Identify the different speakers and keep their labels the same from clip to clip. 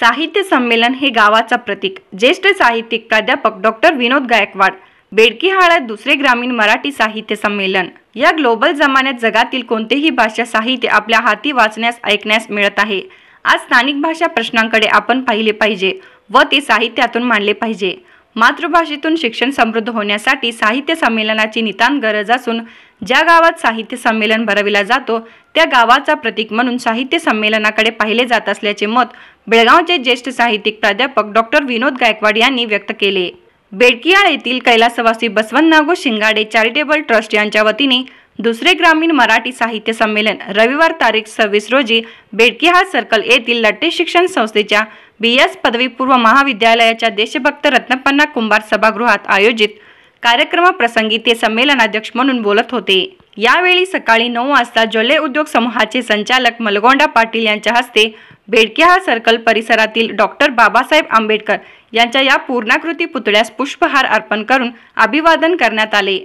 Speaker 1: साहित्य संमेलन हे गावाचा प्रतीक ज्येष्ठ साहित्यिक प्राध्यापक डॉक्टर विनोद गायकवाड बेडकी हाळ्यात दुसरे ग्रामीण मराठी साहित्य संमेलन या ग्लोबल जमान्यात जगातील कोणतेही भाषा साहित्य आपल्या हाती वाचण्यास ऐकण्यास मिळत आहे आज स्थानिक भाषा प्रश्नांकडे आपण पाहिले पाहिजे व ते साहित्यातून मांडले पाहिजे मातृभाषेतून शिक्षण समृद्ध होण्यासाठी साहित्य संमेलनाची नितांत गरज असून ज्या गावात साहित्य संमेलन भरविला जातो त्या गावाचा प्रतीक म्हणून साहित्य संमेलनाकडे पाहिले जात असल्याचे मत बेळगावचे ज्येष्ठ साहित्यिक प्राध्यापक डॉक्टर विनोद गायकवाड यांनी व्यक्त केले बेडकियाळ येथील कैलासवासी बसवंत नागो शिंगाडे चॅरिटेबल ट्रस्ट यांच्या वतीने दुसरे ग्रामीण मराठी साहित्य संमेलन रविवार तारीख सव्वीस रोजी बेडकिहाळ सर्कल येथील लट्टे शिक्षण संस्थेच्या बी एस पदवीपूर्व महाविद्यालयाच्या देशभक्त रत्नपन्ना कुंभार सभागृहात आयोजित कार्यक्रमाप्रसंगी ते संमेलनाध्यक्ष म्हणून बोलत होते यावेळी सकाळी नऊ वाजता ज्वले उद्योग समूहाचे संचालक मलगोंडा पाटील यांच्या हस्ते बेडक्या हा सर्कल परिसरातील डॉक्टर बाबासाहेब आंबेडकर यांच्या या पूर्णाकृती पुतळ्यास पुष्पहार अर्पण करून अभिवादन करण्यात आले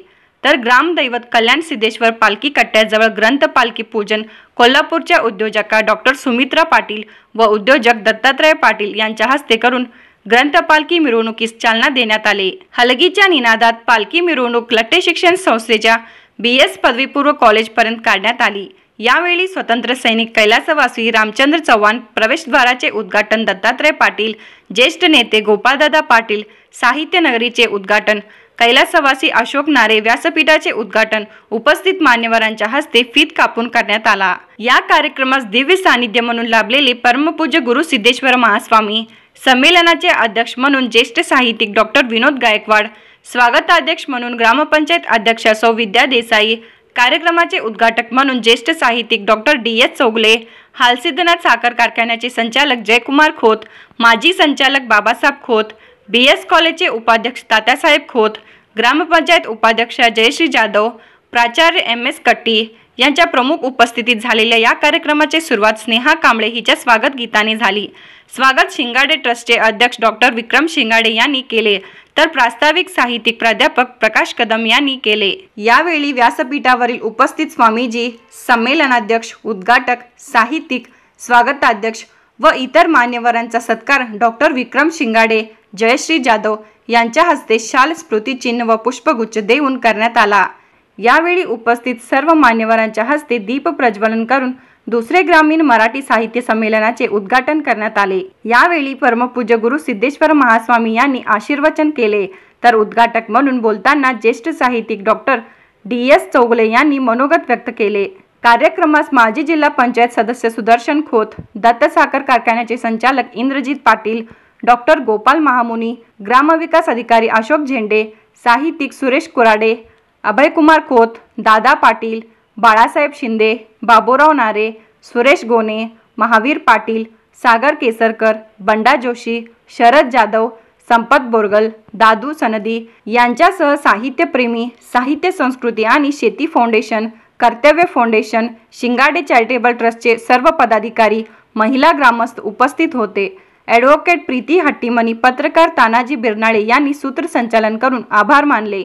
Speaker 1: तर ग्रामदैवत कल्याण सिद्धेश्वर पालखी कट्ट्याजवळ ग्रंथ पालखी पूजन कोल्हापूरच्या उद्योजका डॉक्टर सुमित्रा पाटील व उद्योजक दत्तात्रय पाटील यांच्या हस्ते करून ग्रंथ पालखी मिरवणुकीस चालना देण्यात आले हलगीच्या निनादात पालखी मिरवणूक लट्टे शिक्षण संस्थेच्या बी एस पदवीपूर्व कॉलेजपर्यंत काढण्यात आली यावेळी स्वतंत्र सैनिक कैलासवासी रामचंद्र चव्हाण प्रवेशद्वाराचे उद्घाटन दत्तात्रय पाटील ज्येष्ठ नेते गोपाळदादा पाटील साहित्य नगरीचे उद्घाटन कैलासवासी अशोक नारे व्यासपीठाचे उद्घाटन उपस्थित मान्यवरांच्या हस्ते फित कापून करण्यात आला या कार्यक्रमास दिव्य सानिध्य म्हणून लाभलेले परमपूज्य गुरु सिद्धेश्वर महास्वामी संमेलनाचे अध्यक्ष म्हणून ज्येष्ठ साहित्यिक डॉक्टर विनोद गायकवाड स्वागताध्यक्ष म्हणून ग्रामपंचायत अध्यक्ष सौ विद्या देसाई कार्यक्रमाचे उद्घाटक म्हणून ज्येष्ठ साहित्यिक doctor D S Chogale Halsiddhanath साखर कारखान्याचे संचालक जयकुमार खोत माजी संचालक बाबासाहेब खोत बी एस कॉलेजचे उपाध्यक्ष तात्यासाहेब खोत ग्रामपंचायत उपाध्यक्ष जयश्री जाधव प्राचार्य एम एस कट्टी यांच्या प्रमुख उपस्थितीत झालेल्या या कार्यक्रमाची सुरुवात स्नेहा कांबळे हिच्या स्वागत गीताने झाली स्वागत शिंगाडे ट्रस्टचे अध्यक्ष डॉक्टर विक्रम शिंगाडे यांनी केले तर प्रास्ताविक साहित्यिक प्राध्यापक प्रकाश कदम यांनी केले यावेळी व्यासपीठावरील उपस्थित स्वामीजी संमेलनाध्यक्ष उद्घाटक साहित्यिक स्वागताध्यक्ष व इतर मान्यवरांचा सत्कार डॉक्टर विक्रम शिंगाडे जयश्री जाधव यांच्या हस्ते शाल स्मृतिचिन्ह व पुष्पगुच्छ देऊन करण्यात आला यावेळी उपस्थित सर्व मान्यवरांच्या हस्ते दीप प्रज्वलन करून दुसरे ग्रामीण मराठी साहित्य संमेलनाचे उद्घाटन करण्यात आले यावेळी परमपूज्य गुरु सिद्धेश्वर महास्वामी यांनी आशीर्वचन केले तर उद्घाटक म्हणून बोलताना ज्येष्ठ साहित्यिक डॉक्टर डी एस चौगले यांनी मनोगत व्यक्त केले कार्यक्रमास माजी जिल्हा पंचायत सदस्य सुदर्शन खोत दत्त कारखान्याचे संचालक इंद्रजित पाटील डॉक्टर गोपाल महामुनी ग्रामविकास अधिकारी अशोक झेंडे साहित्यिक सुरेश कुराडे अभयकुमार खोत दादा पाटील बाळासाहेब शिंदे बाबूराव नारे सुरेश गोने महावीर पाटील सागर केसरकर बंडा जोशी शरद जाधव संपत बोरगल दादू सनदी यांच्यासह साहित्यप्रेमी साहित्य संस्कृती आणि शेती फाउंडेशन कर्तव्य फाउंडेशन शिंगाडे चॅरिटेबल ट्रस्टचे सर्व पदाधिकारी महिला ग्रामस्थ उपस्थित होते ॲडव्होकेट प्रीती हट्टीमणी पत्रकार तानाजी बिरनाळे यांनी सूत्रसंचालन करून आभार मानले